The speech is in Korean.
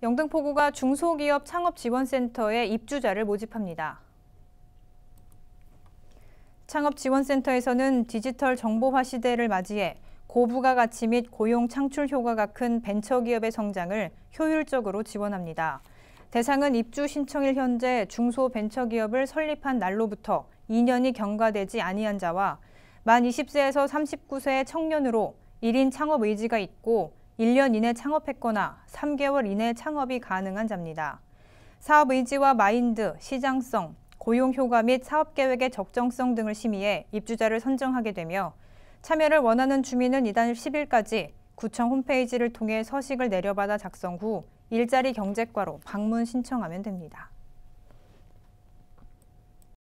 영등포구가 중소기업 창업지원센터에 입주자를 모집합니다. 창업지원센터에서는 디지털 정보화 시대를 맞이해 고부가 가치 및 고용 창출 효과가 큰 벤처기업의 성장을 효율적으로 지원합니다. 대상은 입주 신청일 현재 중소벤처기업을 설립한 날로부터 2년이 경과되지 아니한 자와 만 20세에서 39세의 청년으로 1인 창업 의지가 있고 1년 이내 창업했거나 3개월 이내 창업이 가능한 자입니다. 사업 의지와 마인드, 시장성, 고용 효과 및 사업 계획의 적정성 등을 심의해 입주자를 선정하게 되며 참여를 원하는 주민은 이달 10일까지 구청 홈페이지를 통해 서식을 내려받아 작성 후 일자리 경제과로 방문 신청하면 됩니다.